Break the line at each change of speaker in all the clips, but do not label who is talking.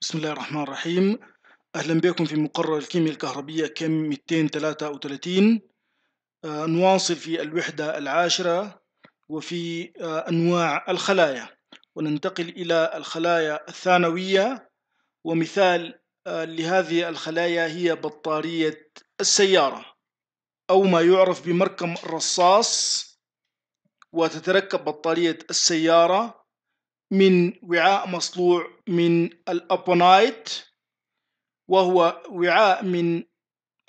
بسم الله الرحمن الرحيم أهلا بكم في مقرر الكيمياء الكهربية كم 233 آه، نواصل في الوحدة العاشرة وفي آه، أنواع الخلايا وننتقل إلى الخلايا الثانوية ومثال آه، لهذه الخلايا هي بطارية السيارة أو ما يعرف بمركم الرصاص وتتركب بطارية السيارة من وعاء مصنوع من الأبونايت وهو وعاء من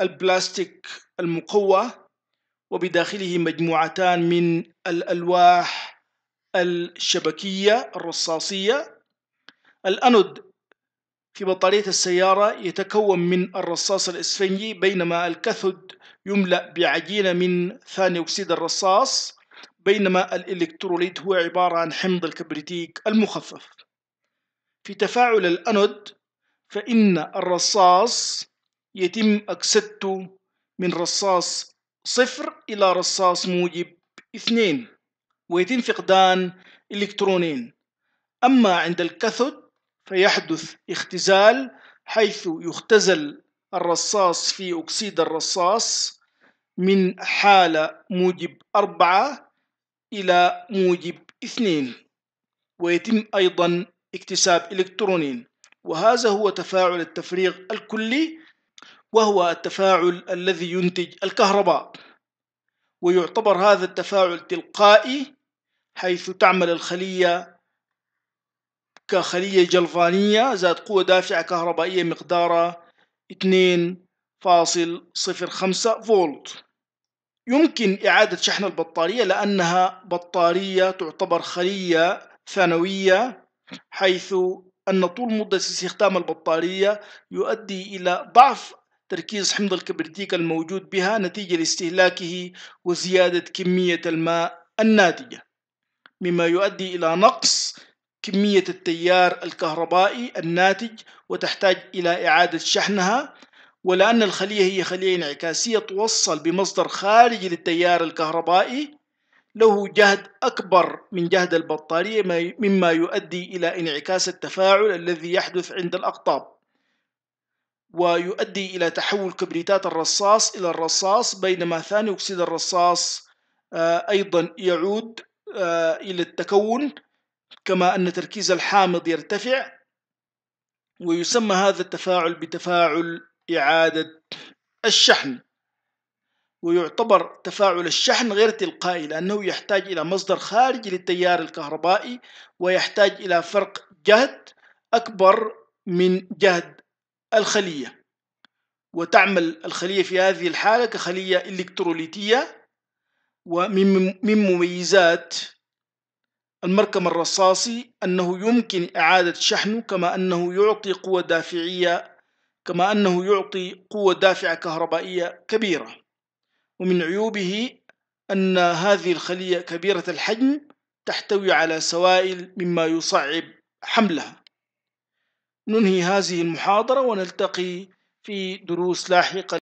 البلاستيك المقوى وبداخله مجموعتان من الألواح الشبكية الرصاصية الأنود في بطارية السيارة يتكون من الرصاص الإسفنجي بينما الكاثود يملأ بعجينة من ثاني أكسيد الرصاص بينما الإلكتروليت هو عبارة عن حمض الكبريتيك المخفف في تفاعل الأنود فإن الرصاص يتم أكسدته من رصاص صفر إلى رصاص موجب اثنين ويتم فقدان إلكترونين أما عند الكاثود فيحدث اختزال حيث يختزل الرصاص في أكسيد الرصاص من حالة موجب أربعة إلى موجب اثنين ويتم أيضا اكتساب إلكترونين وهذا هو تفاعل التفريغ الكلي وهو التفاعل الذي ينتج الكهرباء ويعتبر هذا التفاعل تلقائي حيث تعمل الخلية كخلية جلفانية ذات قوة دافعة كهربائية مقدارها 2.05 فولت يمكن إعادة شحن البطارية لأنها بطارية تعتبر خلية ثانوية حيث أن طول مدة استخدام البطارية يؤدي إلى ضعف تركيز حمض الكبريتيك الموجود بها نتيجة لاستهلاكه وزيادة كمية الماء الناتجة مما يؤدي إلى نقص كمية التيار الكهربائي الناتج وتحتاج إلى إعادة شحنها ولأن الخلية هي خلية انعكاسية توصل بمصدر خارجي للتيار الكهربائي له جهد أكبر من جهد البطارية مما يؤدي إلى انعكاس التفاعل الذي يحدث عند الأقطاب ويؤدي إلى تحول كبريتات الرصاص إلى الرصاص بينما ثاني أكسيد الرصاص آه، أيضا يعود آه، إلى التكون كما أن تركيز الحامض يرتفع ويسمى هذا التفاعل بتفاعل إعادة الشحن ويعتبر تفاعل الشحن غير تلقائي لأنه يحتاج إلى مصدر خارجي للتيار الكهربائي ويحتاج إلى فرق جهد أكبر من جهد الخلية وتعمل الخلية في هذه الحالة كخلية إلكتروليتية ومن مميزات المركم الرصاصي أنه يمكن إعادة شحنه كما أنه يعطي قوة دافعية كما أنه يعطي قوة دافعة كهربائية كبيرة ومن عيوبه أن هذه الخلية كبيرة الحجم تحتوي على سوائل مما يصعب حملها ننهي هذه المحاضرة ونلتقي في دروس لاحقة